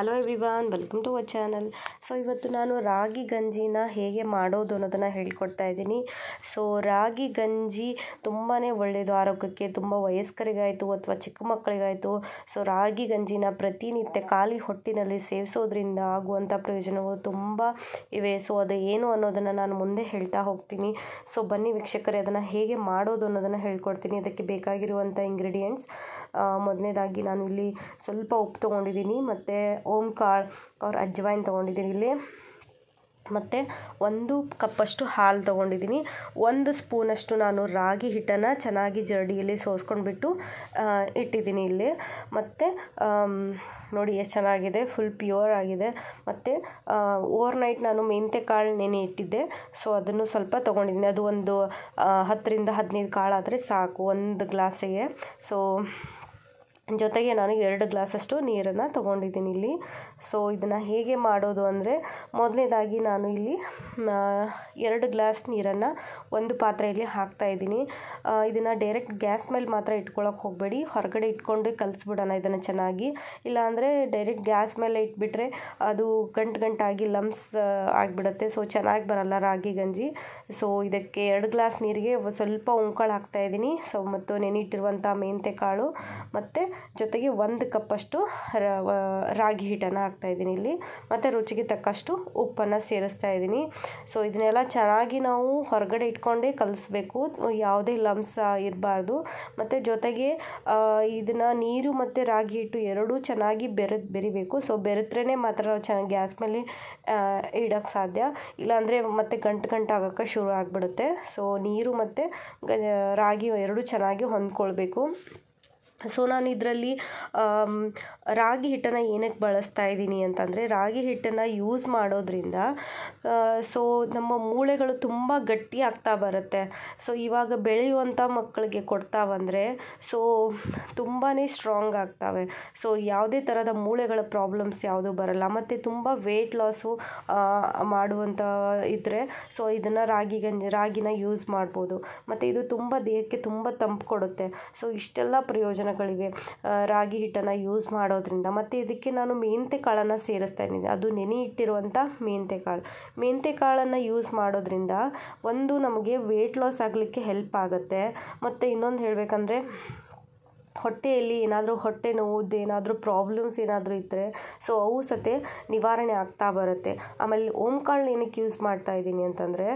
hello everyone welcome to our channel so ಇವತ್ತು ನಾನು ರಾಗಿ ಗಂಜಿನ ಹೇಗೆ ಮಾಡೋದು ಅನ್ನೋದನ್ನು ಹೇಳ್ಕೊಡ್ತಾ ಇದ್ದೀನಿ ಸೊ ರಾಗಿ ಗಂಜಿ ತುಂಬಾ ಒಳ್ಳೆಯದು ಆರೋಗ್ಯಕ್ಕೆ ತುಂಬ ವಯಸ್ಕರಿಗಾಯಿತು ಅಥವಾ ಚಿಕ್ಕ ಮಕ್ಕಳಿಗಾಯಿತು ಸೊ ರಾಗಿ ಗಂಜಿನ ಪ್ರತಿನಿತ್ಯ ಖಾಲಿ ಹೊಟ್ಟಿನಲ್ಲಿ ಸೇವಿಸೋದ್ರಿಂದ ಆಗುವಂಥ ಪ್ರಯೋಜನಗಳು ತುಂಬ ಇವೆ ಸೊ ಅದು ಏನು ಅನ್ನೋದನ್ನು ನಾನು ಮುಂದೆ ಹೇಳ್ತಾ ಹೋಗ್ತೀನಿ ಸೊ ಬನ್ನಿ ವೀಕ್ಷಕರೇ ಅದನ್ನು ಹೇಗೆ ಮಾಡೋದು ಅನ್ನೋದನ್ನು ಹೇಳ್ಕೊಡ್ತೀನಿ ಅದಕ್ಕೆ ಬೇಕಾಗಿರುವಂಥ ಇಂಗ್ರೀಡಿಯೆಂಟ್ಸ್ ಮೊದಲನೇದಾಗಿ ನಾನು ಇಲ್ಲಿ ಸ್ವಲ್ಪ ಉಪ್ಪು ತೊಗೊಂಡಿದ್ದೀನಿ ಮತ್ತು ಓಂ ಕಾಳು ಅವ್ರ ಅಜ್ವಾಯಿನ್ ತೊಗೊಂಡಿದ್ದೀನಿ ಇಲ್ಲಿ ಮತ್ತು ಒಂದು ಕಪ್ಪಷ್ಟು ಹಾಲು ತೊಗೊಂಡಿದ್ದೀನಿ ಒಂದು ಸ್ಪೂನಷ್ಟು ನಾನು ರಾಗಿ ಹಿಟ್ಟನ್ನು ಚೆನ್ನಾಗಿ ಜರಡಿಯಲ್ಲಿ ಸೋಸ್ಕೊಂಡ್ಬಿಟ್ಟು ಇಟ್ಟಿದ್ದೀನಿ ಇಲ್ಲಿ ಮತ್ತು ನೋಡಿ ಎಷ್ಟು ಚೆನ್ನಾಗಿದೆ ಫುಲ್ ಪ್ಯೂರ್ ಆಗಿದೆ ಮತ್ತು ಓವರ್ ನೈಟ್ ನಾನು ಮೆಂತ್ಯ ಕಾಳು ನೆನೆ ಇಟ್ಟಿದ್ದೆ ಸೊ ಅದನ್ನು ಸ್ವಲ್ಪ ತೊಗೊಂಡಿದ್ದೀನಿ ಅದು ಒಂದು ಹತ್ತರಿಂದ ಹದಿನೈದು ಕಾಳು ಆದರೆ ಸಾಕು ಒಂದು ಗ್ಲಾಸಿಗೆ ಸೊ ಜೊತೆಗೆ ನಾನು ಎರಡು ಗ್ಲಾಸಷ್ಟು ನೀರನ್ನು ತೊಗೊಂಡಿದ್ದೀನಿ ಇಲ್ಲಿ ಸೊ ಇದನ್ನು ಹೇಗೆ ಮಾಡೋದು ಅಂದರೆ ಮೊದಲನೇದಾಗಿ ನಾನು ಇಲ್ಲಿ ಎರಡು ಗ್ಲಾಸ್ ನೀರನ್ನು ಒಂದು ಪಾತ್ರೆಯಲ್ಲಿ ಹಾಕ್ತಾ ಇದ್ದೀನಿ ಇದನ್ನು ಡೈರೆಕ್ಟ್ ಗ್ಯಾಸ್ ಮೇಲೆ ಮಾತ್ರ ಇಟ್ಕೊಳ್ಳೋಕೆ ಹೋಗಬೇಡಿ ಹೊರಗಡೆ ಇಟ್ಕೊಂಡು ಕಲಿಸ್ಬಿಡೋಣ ಇದನ್ನು ಚೆನ್ನಾಗಿ ಇಲ್ಲಾಂದರೆ ಡೈರೆಕ್ಟ್ ಗ್ಯಾಸ್ ಮೇಲೆ ಇಟ್ಬಿಟ್ರೆ ಅದು ಗಂಟು ಗಂಟಾಗಿ ಲಮ್ಸ್ ಆಗಿಬಿಡುತ್ತೆ ಸೊ ಚೆನ್ನಾಗಿ ಬರಲ್ಲ ರಾಗಿ ಗಂಜಿ ಸೊ ಇದಕ್ಕೆ ಎರಡು ಗ್ಲಾಸ್ ನೀರಿಗೆ ಸ್ವಲ್ಪ ಉಂಕಾಳು ಹಾಕ್ತಾ ಇದ್ದೀನಿ ಸೊ ಮತ್ತು ನೆನೆಯಿಟ್ಟಿರುವಂಥ ಮೆಂತೆ ಕಾಳು ಮತ್ತು ಜೊತೆಗೆ ಒಂದು ಕಪ್ಪಷ್ಟು ರಾಗಿ ಹಿಟ್ಟನ್ನು ಹಾಕ್ತಾ ಇದ್ದೀನಿ ಇಲ್ಲಿ ಮತ್ತು ರುಚಿಗೆ ತಕ್ಕಷ್ಟು ಉಪ್ಪನ್ನು ಸೇರಿಸ್ತಾ ಇದ್ದೀನಿ ಸೊ ಇದನ್ನೆಲ್ಲ ಚೆನ್ನಾಗಿ ನಾವು ಹೊರಗಡೆ ಇಟ್ಕೊಂಡೇ ಕಲಿಸ್ಬೇಕು ಯಾವುದೇ ಲಂಪ್ಸ್ ಇರಬಾರ್ದು ಮತ್ತು ಜೊತೆಗೆ ಇದನ್ನು ನೀರು ಮತ್ತು ರಾಗಿ ಹಿಟ್ಟು ಎರಡೂ ಚೆನ್ನಾಗಿ ಬೆರೆದು ಬೆರಿಬೇಕು ಸೊ ಬೆರೆತ್ರೇ ಮಾತ್ರ ನಾವು ಚೆನ್ನಾಗಿ ಗ್ಯಾಸ್ ಮೇಲೆ ಇಡೋಕ್ಕೆ ಸಾಧ್ಯ ಇಲ್ಲಾಂದರೆ ಮತ್ತೆ ಗಂಟು ಗಂಟು ಆಗೋಕ್ಕೆ ಶುರು ಆಗಿಬಿಡುತ್ತೆ ಸೊ ನೀರು ಮತ್ತು ರಾಗಿ ಎರಡೂ ಚೆನ್ನಾಗಿ ಹೊಂದ್ಕೊಳ್ಬೇಕು ಸೊ ನಾನು ಇದರಲ್ಲಿ ರಾಗಿ ಹಿಟ್ಟನ್ನು ಏನಕ್ಕೆ ಬಳಸ್ತಾ ಇದ್ದೀನಿ ಅಂತಂದರೆ ರಾಗಿ ಹಿಟ್ಟನ್ನು ಯೂಸ್ ಮಾಡೋದ್ರಿಂದ ಸೊ ನಮ್ಮ ಮೂಳೆಗಳು ತುಂಬ ಗಟ್ಟಿ ಆಗ್ತಾ ಬರುತ್ತೆ ಸೊ ಇವಾಗ ಬೆಳೆಯುವಂಥ ಮಕ್ಕಳಿಗೆ ಕೊಡ್ತಾ ಬಂದರೆ ಸೊ ತುಂಬಾ ಸ್ಟ್ರಾಂಗ್ ಆಗ್ತವೆ ಸೊ ಯಾವುದೇ ಥರದ ಮೂಳೆಗಳ ಪ್ರಾಬ್ಲಮ್ಸ್ ಯಾವುದೂ ಬರಲ್ಲ ಮತ್ತು ತುಂಬ ವೆಯ್ಟ್ ಲಾಸು ಮಾಡುವಂಥ ಇದ್ದರೆ ಸೊ ಇದನ್ನು ರಾಗಿ ರಾಗಿನ ಯೂಸ್ ಮಾಡ್ಬೋದು ಮತ್ತು ಇದು ತುಂಬ ದೇಹಕ್ಕೆ ತುಂಬ ತಂಪು ಕೊಡುತ್ತೆ ಸೊ ಇಷ್ಟೆಲ್ಲ ಪ್ರಯೋಜನ ಗಳಿವೆ ರಾಗಿ ಹಿಟ್ಟನ್ನು ಯೂಸ್ ಮಾಡೋದ್ರಿಂದ ಮತ್ತು ಇದಕ್ಕೆ ನಾನು ಮೆಂತೆ ಕಾಳನ್ನು ಸೇರಿಸ್ತಾ ಇದ್ದೀನಿ ಅದು ನೆನೆ ಇಟ್ಟಿರುವಂಥ ಮೆಂತೆ ಕಾಳು ಮೆಂತೆ ಕಾಳನ್ನು ಯೂಸ್ ಮಾಡೋದ್ರಿಂದ ಒಂದು ನಮಗೆ ವೆಯ್ಟ್ ಲಾಸ್ ಆಗಲಿಕ್ಕೆ ಹೆಲ್ಪ್ ಆಗುತ್ತೆ ಮತ್ತು ಇನ್ನೊಂದು ಹೇಳಬೇಕಂದ್ರೆ ಹೊಟ್ಟೆಯಲ್ಲಿ ಏನಾದರೂ ಹೊಟ್ಟೆ ನೋವುದು ಏನಾದರೂ ಪ್ರಾಬ್ಲಮ್ಸ್ ಏನಾದರೂ ಇದ್ದರೆ ಸೊ ಅವು ಸತೆ ನಿವಾರಣೆ ಆಗ್ತಾ ಬರುತ್ತೆ ಆಮೇಲೆ ಓಂಕಾಳು ಏನಕ್ಕೆ ಯೂಸ್ ಮಾಡ್ತಾ ಇದ್ದೀನಿ ಅಂತಂದರೆ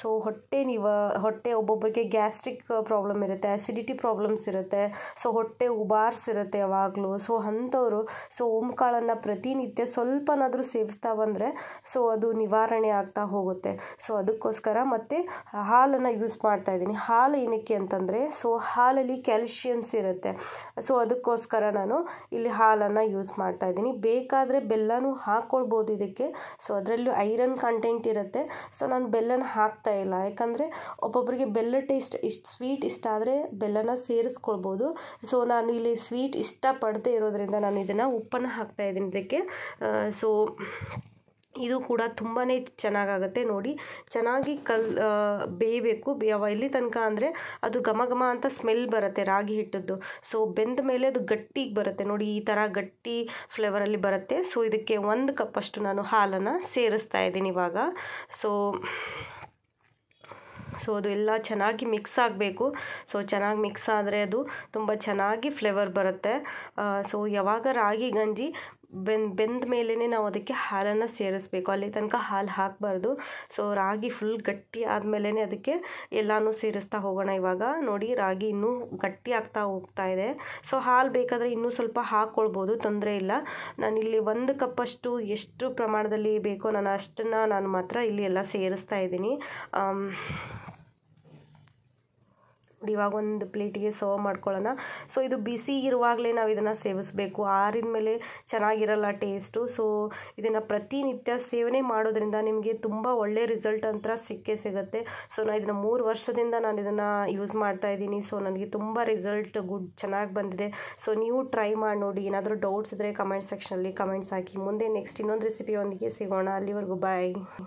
ಸೊ ಹೊಟ್ಟೆ ನಿವ ಹೊಟ್ಟೆ ಒಬ್ಬೊಬ್ಬರಿಗೆ ಗ್ಯಾಸ್ಟ್ರಿಕ್ ಪ್ರಾಬ್ಲಮ್ ಇರುತ್ತೆ ಆ್ಯಸಿಡಿಟಿ ಪ್ರಾಬ್ಲಮ್ಸ್ ಇರುತ್ತೆ ಸೊ ಹೊಟ್ಟೆ ಇರುತ್ತೆ ಯಾವಾಗಲೂ ಸೊ ಅಂಥವರು ಸೊ ಓಂಕಾಳನ್ನು ಪ್ರತಿನಿತ್ಯ ಸ್ವಲ್ಪನಾದರೂ ಸೇವಿಸ್ತಾ ಬಂದರೆ ಸೊ ಅದು ನಿವಾರಣೆ ಆಗ್ತಾ ಹೋಗುತ್ತೆ ಸೊ ಅದಕ್ಕೋಸ್ಕರ ಮತ್ತು ಹಾಲನ್ನು ಯೂಸ್ ಮಾಡ್ತಾ ಇದ್ದೀನಿ ಹಾಲು ಏನಕ್ಕೆ ಅಂತಂದರೆ ಸೊ ಹಾಲಲ್ಲಿ ಕ್ಯಾಲ್ಶಿಯಮ್ಸ್ ಇರುತ್ತೆ ಸೊ ಅದಕ್ಕೋಸ್ಕರ ನಾನು ಇಲ್ಲಿ ಹಾಲನ್ನು ಯೂಸ್ ಮಾಡ್ತಾ ಇದ್ದೀನಿ ಬೇಕಾದರೆ ಬೆಲ್ಲನೂ ಹಾಕ್ಕೊಳ್ಬೋದು ಇದಕ್ಕೆ ಸೊ ಅದರಲ್ಲೂ ಐರನ್ ಕಂಟೆಂಟ್ ಇರುತ್ತೆ ಸೊ ನಾನು ಬೆಲ್ಲನ ಹಾಕ್ತಾ ಇಲ್ಲ ಯಾಕಂದರೆ ಒಬ್ಬೊಬ್ಬರಿಗೆ ಬೆಲ್ಲ ಟೇಸ್ಟ್ ಇಷ್ಟು ಸ್ವೀಟ್ ಇಷ್ಟ ಆದರೆ ಬೆಲ್ಲನ ಸೇರಿಸ್ಕೊಳ್ಬೋದು ಸೊ ನಾನು ಇಲ್ಲಿ ಸ್ವೀಟ್ ಇಷ್ಟಪಡದೇ ಇರೋದ್ರಿಂದ ನಾನು ಇದನ್ನು ಉಪ್ಪನ್ನು ಹಾಕ್ತಾ ಇದ್ದೀನಿ ಇದಕ್ಕೆ ಸೊ uh, ಇದು ಕೂಡ ತುಂಬಾ ಚೆನ್ನಾಗಾಗತ್ತೆ ನೋಡಿ ಚೆನ್ನಾಗಿ ಕಲ್ ಬೇಯಬೇಕು ಎಲ್ಲಿ ತನಕ ಅಂದರೆ ಅದು ಘಮ ಘಮ ಅಂತ ಸ್ಮೆಲ್ ಬರುತ್ತೆ ರಾಗಿ ಹಿಟ್ಟದ್ದು ಸೊ ಬೆಂದ ಮೇಲೆ ಅದು ಗಟ್ಟಿಗೆ ಬರುತ್ತೆ ನೋಡಿ ಈ ಥರ ಗಟ್ಟಿ ಫ್ಲೇವರಲ್ಲಿ ಬರುತ್ತೆ ಸೊ ಇದಕ್ಕೆ ಒಂದು ಕಪ್ಪಷ್ಟು ನಾನು ಹಾಲನ್ನು ಸೇರಿಸ್ತಾ ಇದ್ದೀನಿ ಇವಾಗ ಸೊ ಸೊ ಅದು ಎಲ್ಲ ಚೆನ್ನಾಗಿ ಮಿಕ್ಸ್ ಆಗಬೇಕು ಸೊ ಚೆನ್ನಾಗಿ ಮಿಕ್ಸ್ ಆದರೆ ಅದು ತುಂಬ ಚೆನ್ನಾಗಿ ಫ್ಲೇವರ್ ಬರುತ್ತೆ ಸೊ ಯಾವಾಗ ರಾಗಿ ಗಂಜಿ ಬೆಂದ್ ಬೆಂದ ಮೇಲೇ ನಾವು ಅದಕ್ಕೆ ಹಾಲನ್ನು ಸೇರಿಸ್ಬೇಕು ಅಲ್ಲಿ ತನಕ ಹಾಲು ಹಾಕಬಾರ್ದು ಸೊ ರಾಗಿ ಫುಲ್ ಗಟ್ಟಿ ಆದಮೇಲೆ ಅದಕ್ಕೆ ಎಲ್ಲನೂ ಸೇರಿಸ್ತಾ ಹೋಗೋಣ ಇವಾಗ ನೋಡಿ ರಾಗಿ ಇನ್ನೂ ಗಟ್ಟಿ ಆಗ್ತಾ ಹೋಗ್ತಾ ಇದೆ ಸೊ ಹಾಲು ಬೇಕಾದರೆ ಇನ್ನೂ ಸ್ವಲ್ಪ ಹಾಕ್ಕೊಳ್ಬೋದು ತೊಂದರೆ ಇಲ್ಲ ನಾನು ಇಲ್ಲಿ ಒಂದು ಕಪ್ಪಷ್ಟು ಎಷ್ಟು ಪ್ರಮಾಣದಲ್ಲಿ ಬೇಕೋ ನಾನು ಅಷ್ಟನ್ನು ನಾನು ಮಾತ್ರ ಇಲ್ಲಿ ಎಲ್ಲ ಸೇರಿಸ್ತಾ ಇದ್ದೀನಿ ಇವಾಗ ಒಂದು ಪ್ಲೇಟಿಗೆ ಸರ್ವ್ ಮಾಡ್ಕೊಳ್ಳೋಣ ಸೊ ಇದು ಬಿಸಿ ಇರುವಾಗಲೇ ನಾವು ಇದನ್ನು ಸೇವಿಸಬೇಕು ಆರಿದ ಮೇಲೆ ಚೆನ್ನಾಗಿರಲ್ಲ ಟೇಸ್ಟು ಸೊ ಇದನ್ನು ಪ್ರತಿನಿತ್ಯ ಸೇವನೆ ಮಾಡೋದ್ರಿಂದ ನಿಮಗೆ ತುಂಬ ಒಳ್ಳೆ ರಿಸಲ್ಟ್ ಅಂತ ಸಿಕ್ಕೇ ಸಿಗುತ್ತೆ ಸೊ ನಾನು ಇದನ್ನು ಮೂರು ವರ್ಷದಿಂದ ನಾನು ಇದನ್ನು ಯೂಸ್ ಮಾಡ್ತಾ ಇದ್ದೀನಿ ಸೊ ನನಗೆ ತುಂಬ ರಿಸಲ್ಟ್ ಗುಡ್ ಚೆನ್ನಾಗಿ ಬಂದಿದೆ ಸೊ ನೀವು ಟ್ರೈ ಮಾಡಿ ನೋಡಿ ಏನಾದರೂ ಡೌಟ್ಸ್ ಇದ್ದರೆ ಕಮೆಂಟ್ ಸೆಕ್ಷನಲ್ಲಿ ಕಮೆಂಟ್ಸ್ ಹಾಕಿ ಮುಂದೆ ನೆಕ್ಸ್ಟ್ ಇನ್ನೊಂದು ರೆಸಿಪಿಯೊಂದಿಗೆ ಸಿಗೋಣ ಅಲ್ಲಿವರೆಗೂ ಬಾಯ್